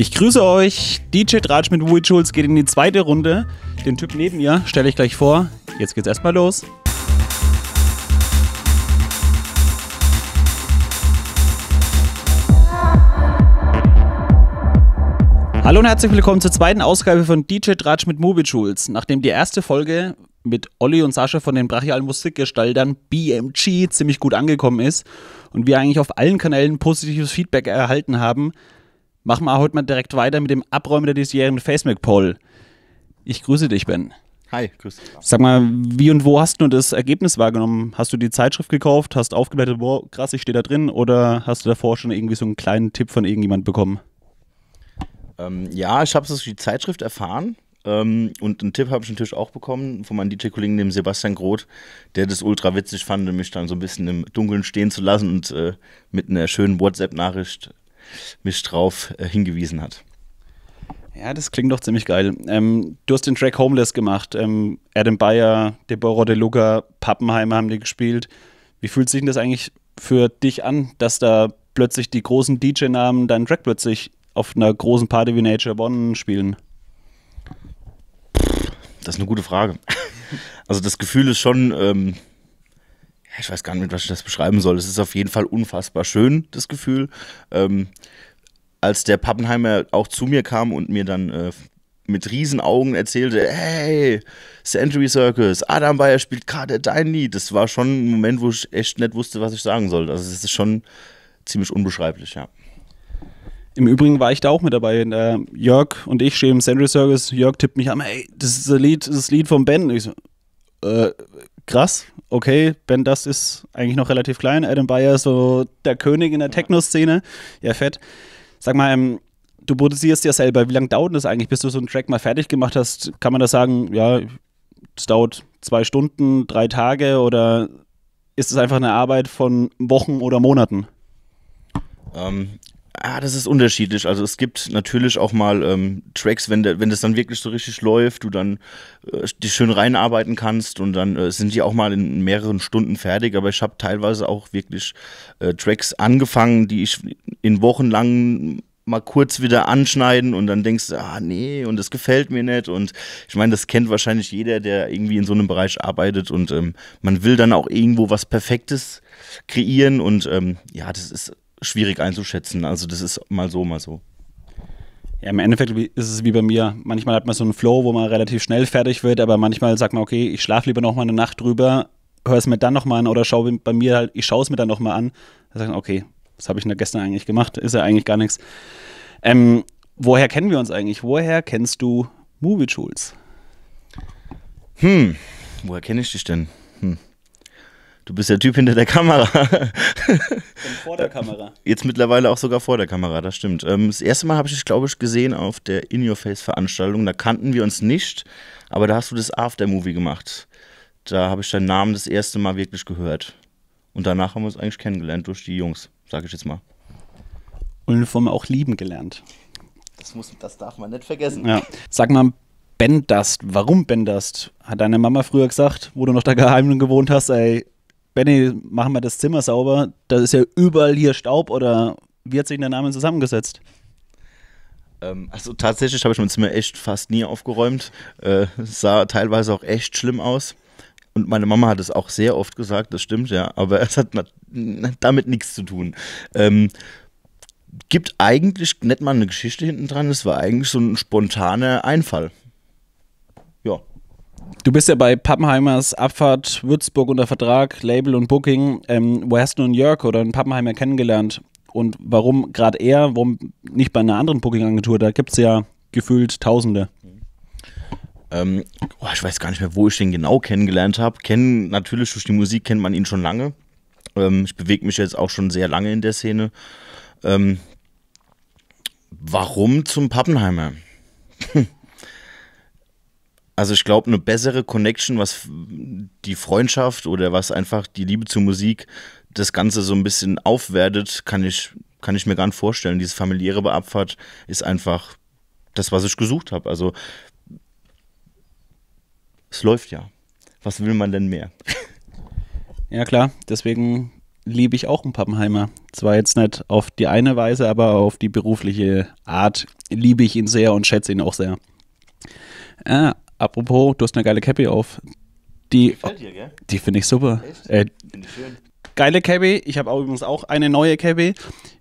Ich grüße euch. DJ Tratsch mit Wui Schulz geht in die zweite Runde. Den Typ neben mir stelle ich gleich vor. Jetzt geht's erstmal los. Hallo und herzlich willkommen zur zweiten Ausgabe von DJ Tratsch mit Movie Mobichuls. Nachdem die erste Folge mit Olli und Sascha von den brachialen Musikgestaltern BMG ziemlich gut angekommen ist und wir eigentlich auf allen Kanälen positives Feedback erhalten haben, Machen wir heute mal direkt weiter mit dem Abräumen der diesjährigen Facebook-Poll. Ich grüße dich, Ben. Hi, grüß dich. Sag mal, wie und wo hast du das Ergebnis wahrgenommen? Hast du die Zeitschrift gekauft, hast aufgeblättert, wow, krass, ich stehe da drin, oder hast du davor schon irgendwie so einen kleinen Tipp von irgendjemand bekommen? Ähm, ja, ich habe es durch die Zeitschrift erfahren. Ähm, und einen Tipp habe ich natürlich auch bekommen von meinem DJ-Kollegen, dem Sebastian Groth, der das ultra witzig fand, mich dann so ein bisschen im Dunkeln stehen zu lassen und äh, mit einer schönen WhatsApp-Nachricht mich drauf äh, hingewiesen hat. Ja, das klingt doch ziemlich geil. Ähm, du hast den Track Homeless gemacht. Ähm, Adam Bayer, Deborah De Luca, Pappenheimer haben die gespielt. Wie fühlt sich denn das eigentlich für dich an, dass da plötzlich die großen DJ-Namen deinen Track plötzlich auf einer großen Party wie Nature One spielen? Das ist eine gute Frage. Also das Gefühl ist schon ähm, ich weiß gar nicht, mit was ich das beschreiben soll. Es ist auf jeden Fall unfassbar schön, das Gefühl. Ähm, als der Pappenheimer auch zu mir kam und mir dann äh, mit Riesenaugen erzählte, hey, Century Circus, Adam Bayer spielt gerade dein Lied. Das war schon ein Moment, wo ich echt nicht wusste, was ich sagen sollte. Also es ist schon ziemlich unbeschreiblich, ja. Im Übrigen war ich da auch mit dabei. Äh, Jörg und ich stehen im Century Circus. Jörg tippt mich an, hey, das ist das Lied, das Lied von Ben. Und ich so, äh, krass, okay, Ben Das ist eigentlich noch relativ klein, Adam Bayer so der König in der Techno-Szene, ja fett. Sag mal, ähm, du produzierst ja selber, wie lange dauert das eigentlich, bis du so einen Track mal fertig gemacht hast? Kann man das sagen, ja, es dauert zwei Stunden, drei Tage oder ist es einfach eine Arbeit von Wochen oder Monaten? Ähm, Ah, das ist unterschiedlich. Also es gibt natürlich auch mal ähm, Tracks, wenn, de, wenn das dann wirklich so richtig läuft, du dann äh, dich schön reinarbeiten kannst und dann äh, sind die auch mal in mehreren Stunden fertig. Aber ich habe teilweise auch wirklich äh, Tracks angefangen, die ich in Wochenlang mal kurz wieder anschneiden und dann denkst du, ah nee, und das gefällt mir nicht. Und ich meine, das kennt wahrscheinlich jeder, der irgendwie in so einem Bereich arbeitet und ähm, man will dann auch irgendwo was Perfektes kreieren und ähm, ja, das ist schwierig einzuschätzen. Also das ist mal so, mal so. Ja, im Endeffekt ist es wie bei mir. Manchmal hat man so einen Flow, wo man relativ schnell fertig wird, aber manchmal sagt man, okay, ich schlafe lieber noch mal eine Nacht drüber, höre es mir dann noch mal an oder schaue bei mir halt, ich schaue es mir dann noch mal an. Dann sagen, okay, was habe ich denn da gestern eigentlich gemacht? Ist ja eigentlich gar nichts. Ähm, woher kennen wir uns eigentlich? Woher kennst du Movie Tools? Hm, woher kenne ich dich denn? Hm. Du bist der Typ hinter der Kamera. Und vor der Kamera. Jetzt mittlerweile auch sogar vor der Kamera, das stimmt. Ähm, das erste Mal habe ich dich, glaube ich, gesehen auf der In Your Face-Veranstaltung. Da kannten wir uns nicht, aber da hast du das Aftermovie gemacht. Da habe ich deinen Namen das erste Mal wirklich gehört. Und danach haben wir uns eigentlich kennengelernt durch die Jungs, sage ich jetzt mal. Und vom auch lieben gelernt. Das, muss, das darf man nicht vergessen. Ja. Sag mal, Bendast, warum Bendast? Hat deine Mama früher gesagt, wo du noch da geheim gewohnt hast, ey, Benny, machen wir das Zimmer sauber. Da ist ja überall hier Staub oder wie hat sich der Name zusammengesetzt? Ähm, also tatsächlich habe ich mein Zimmer echt fast nie aufgeräumt. Äh, sah teilweise auch echt schlimm aus. Und meine Mama hat es auch sehr oft gesagt, das stimmt ja, aber es hat damit nichts zu tun. Ähm, gibt eigentlich nicht mal eine Geschichte hinten dran, es war eigentlich so ein spontaner Einfall. Ja. Du bist ja bei Pappenheimers Abfahrt Würzburg unter Vertrag, Label und Booking. Ähm, wo hast du einen Jörg oder einen Pappenheimer kennengelernt? Und warum gerade er, warum nicht bei einer anderen Booking-Agentur? Da gibt es ja gefühlt Tausende. Ähm, oh, ich weiß gar nicht mehr, wo ich den genau kennengelernt habe. Kennen natürlich durch die Musik kennt man ihn schon lange. Ähm, ich bewege mich jetzt auch schon sehr lange in der Szene. Ähm, warum zum Pappenheimer? Also ich glaube, eine bessere Connection, was die Freundschaft oder was einfach die Liebe zur Musik das Ganze so ein bisschen aufwertet, kann ich, kann ich mir gar nicht vorstellen. Diese familiäre Beabfahrt ist einfach das, was ich gesucht habe. Also es läuft ja. Was will man denn mehr? Ja klar, deswegen liebe ich auch einen Pappenheimer. Zwar jetzt nicht auf die eine Weise, aber auf die berufliche Art liebe ich ihn sehr und schätze ihn auch sehr. Ah, Apropos, du hast eine geile Cappy auf. Die, dir, die finde ich super. Äh, find ich schön. Geile Cappy. Ich habe übrigens auch eine neue Cappy.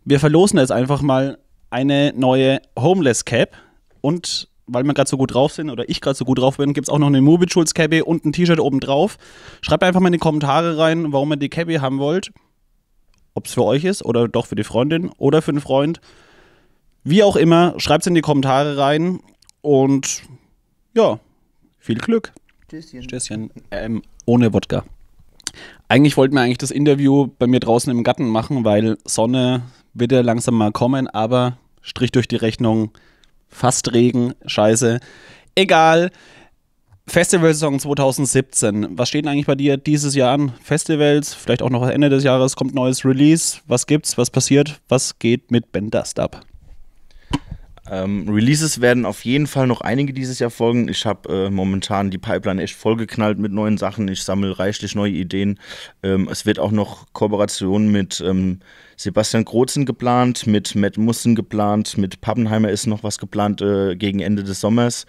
Wir verlosen jetzt einfach mal eine neue Homeless Cap. Und weil wir gerade so gut drauf sind oder ich gerade so gut drauf bin, gibt es auch noch eine Movie Schulz Cappy und ein T-Shirt oben drauf. Schreibt einfach mal in die Kommentare rein, warum ihr die Cappy haben wollt. Ob es für euch ist oder doch für die Freundin oder für einen Freund. Wie auch immer, schreibt es in die Kommentare rein und ja, viel Glück. Stößchen. Stößchen. Ähm, ohne Wodka. Eigentlich wollten wir eigentlich das Interview bei mir draußen im Garten machen, weil Sonne wird ja langsam mal kommen, aber Strich durch die Rechnung, fast Regen, scheiße. Egal. Festivalsaison 2017. Was steht eigentlich bei dir dieses Jahr an? Festivals, vielleicht auch noch Ende des Jahres kommt neues Release. Was gibt's? Was passiert? Was geht mit Bendast ab? Ähm, Releases werden auf jeden Fall noch einige dieses Jahr folgen. Ich habe äh, momentan die Pipeline echt vollgeknallt mit neuen Sachen. Ich sammle reichlich neue Ideen. Ähm, es wird auch noch Kooperationen mit ähm, Sebastian Grozen geplant, mit Matt Mussen geplant, mit Pappenheimer ist noch was geplant äh, gegen Ende des Sommers.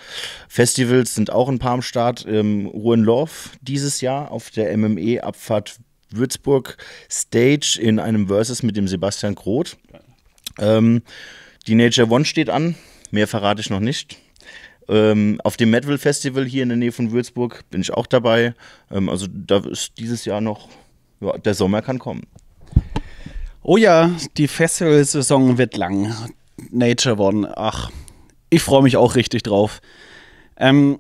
Festivals sind auch ein paar am Start. Ähm, Ruin Love dieses Jahr auf der MME-Abfahrt Würzburg Stage in einem Versus mit dem Sebastian Groth. Ähm, die Nature One steht an, mehr verrate ich noch nicht. Ähm, auf dem Medville Festival hier in der Nähe von Würzburg bin ich auch dabei. Ähm, also da ist dieses Jahr noch, ja, der Sommer kann kommen. Oh ja, die Festivalsaison wird lang. Nature One, ach, ich freue mich auch richtig drauf. Ähm,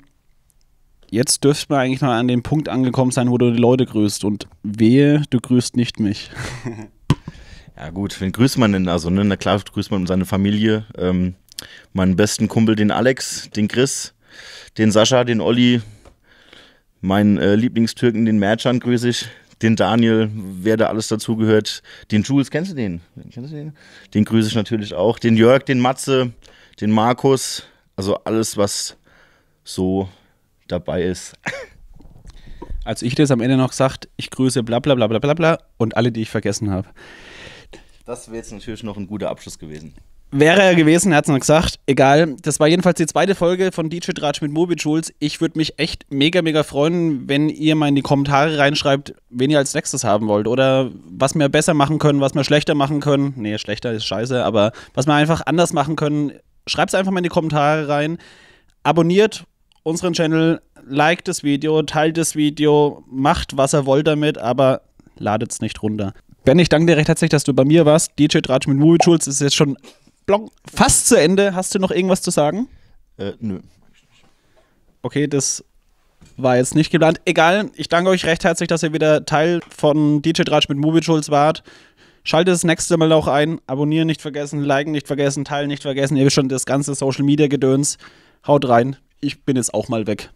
jetzt dürfte man eigentlich mal an dem Punkt angekommen sein, wo du die Leute grüßt und wehe, du grüßt nicht mich. Ja gut, wen grüßt man denn da so? Ne? Na klar grüßt man seine Familie, ähm, meinen besten Kumpel, den Alex, den Chris, den Sascha, den Olli, meinen äh, Lieblingstürken, den Merchan grüße ich, den Daniel, wer da alles dazugehört, den Jules, kennst du den? Kennst du den? Den grüße ich natürlich auch, den Jörg, den Matze, den Markus, also alles, was so dabei ist. Als ich das am Ende noch gesagt, ich grüße bla bla bla bla bla bla und alle, die ich vergessen habe. Das wäre jetzt natürlich noch ein guter Abschluss gewesen. Wäre er gewesen, er hat es noch gesagt. Egal. Das war jedenfalls die zweite Folge von DJ Dratsch mit Mobi Jules. Ich würde mich echt mega, mega freuen, wenn ihr mal in die Kommentare reinschreibt, wen ihr als nächstes haben wollt. Oder was wir besser machen können, was wir schlechter machen können. Nee, schlechter ist scheiße, aber was wir einfach anders machen können. Schreibt es einfach mal in die Kommentare rein. Abonniert unseren Channel, liked das Video, teilt das Video, macht was ihr wollt damit, aber ladet es nicht runter. Ben, ich danke dir recht herzlich, dass du bei mir warst. DJ Tratsch mit Movie Tools ist jetzt schon fast zu Ende. Hast du noch irgendwas zu sagen? Äh, nö. Okay, das war jetzt nicht geplant. Egal, ich danke euch recht herzlich, dass ihr wieder Teil von DJ Tratsch mit Movie Tools wart. Schaltet das nächste Mal auch ein. Abonnieren nicht vergessen, liken nicht vergessen, teilen nicht vergessen. Ihr wisst schon das ganze Social Media Gedöns. Haut rein. Ich bin jetzt auch mal weg.